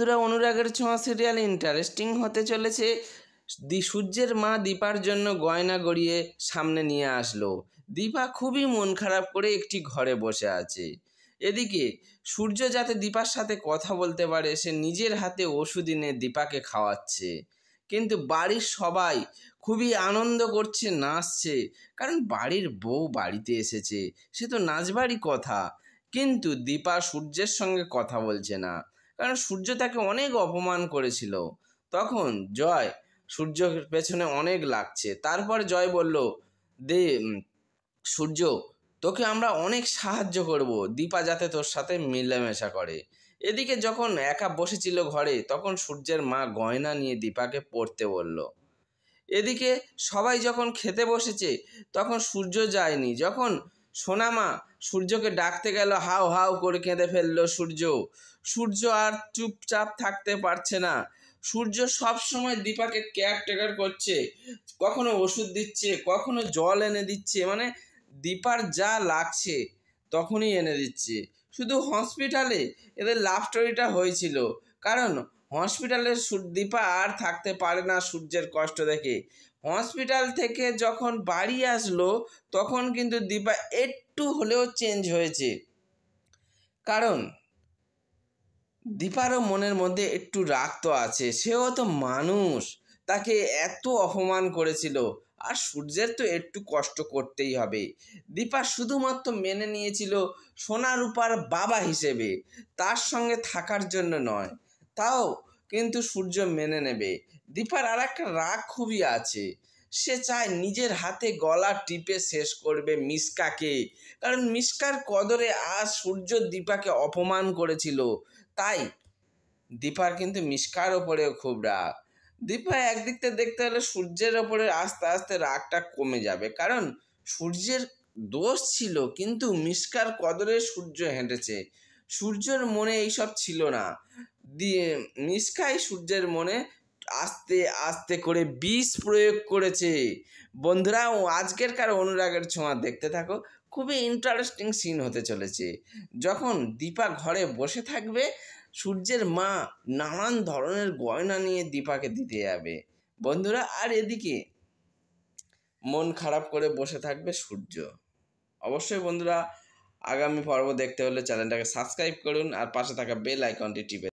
বন্ধুরা অনুরাগের ছোঁয়া সিরিয়াল ইন্টারেস্টিং হতে চলেছে দি সূর্যের মা দীপার জন্য গয়না গড়িয়ে সামনে নিয়ে আসলো দীপা খুবই মন খারাপ করে একটি ঘরে বসে আছে এদিকে সূর্য যাতে দীপার সাথে কথা বলতে পারে সে নিজের হাতে ওষুধ এনে দীপাকে খাওয়াচ্ছে কিন্তু বাড়ির সবাই খুবই আনন্দ করছে নাচছে কারণ বাড়ির বউ বাড়িতে এসেছে সে তো নাচবারই কথা কিন্তু দীপা সূর্যের সঙ্গে কথা বলছে না কারণ সূর্য তাকে অনেক অপমান করেছিল তখন জয় সূর্যের পেছনে অনেক লাগছে তারপর জয় বলল দে সূর্য তোকে আমরা অনেক সাহায্য করব দীপা যাতে তোর সাথে মিলামেশা করে এদিকে যখন একা বসেছিল ঘরে তখন সূর্যের মা গয়না নিয়ে দীপাকে পড়তে বলল এদিকে সবাই যখন খেতে বসেছে তখন সূর্য যায়নি যখন সোনামা সূর্যকে ডাকতে গেল হাও হাও করে কেঁদে ফেললো সূর্য সূর্য আর চুপচাপ থাকতে পারছে না সূর্য সব সময় দীপাকে টেকার করছে কখনো ওষুধ দিচ্ছে কখনো জল এনে দিচ্ছে মানে দীপার যা লাগছে তখনই এনে দিচ্ছে শুধু হসপিটালে এদের লাভ স্টোরিটা হয়েছিল কারণ হসপিটালে দীপা আর থাকতে পারে না সূর্যের কষ্ট দেখে হসপিটাল থেকে যখন বাড়ি আসলো তখন কিন্তু দীপা একটু হলেও চেঞ্জ হয়েছে কারণ দীপারও মনের মধ্যে একটু রাগ তো আছে সেও তো মানুষ তাকে এত অপমান করেছিল আর সূর্যের তো একটু কষ্ট করতেই হবে দীপা শুধুমাত্র মেনে নিয়েছিল সোনা রূপার বাবা হিসেবে তার সঙ্গে থাকার জন্য নয় তাও কিন্তু সূর্য মেনে নেবে দীপার আর একটা রাগ খুবই আছে সে চায় নিজের হাতে গলা টিপে শেষ করবে মিসকাকে কারণ মিসকার কদরে আজ সূর্য দীপাকে অপমান করেছিল তাই দীপার কিন্তু মিসকার ওপরেও খুব রাগ দীপা একদিকটা দেখতে হলে সূর্যের ওপরে আস্তে আস্তে রাগটা কমে যাবে কারণ সূর্যের দোষ ছিল কিন্তু মিসকার কদরে সূর্য হেঁটেছে সূর্যর মনে এইসব ছিল না দিয়ে নিষ্কাই সূর্যের মনে আস্তে আস্তে করে বিষ প্রয়োগ করেছে বন্ধুরা আজকের কার অনুরাগের ছোঁয়া দেখতে থাকো খুবই ইন্টারেস্টিং সিন হতে চলেছে যখন দীপা ঘরে বসে থাকবে সূর্যের মা নানান ধরনের গয়না নিয়ে দীপাকে দিতে যাবে বন্ধুরা আর এদিকে মন খারাপ করে বসে থাকবে সূর্য অবশ্যই বন্ধুরা আগামী পর্ব দেখতে হলে চ্যানেলটাকে সাবস্ক্রাইব করুন আর পাশে থাকা বেল আইকনটি টিপে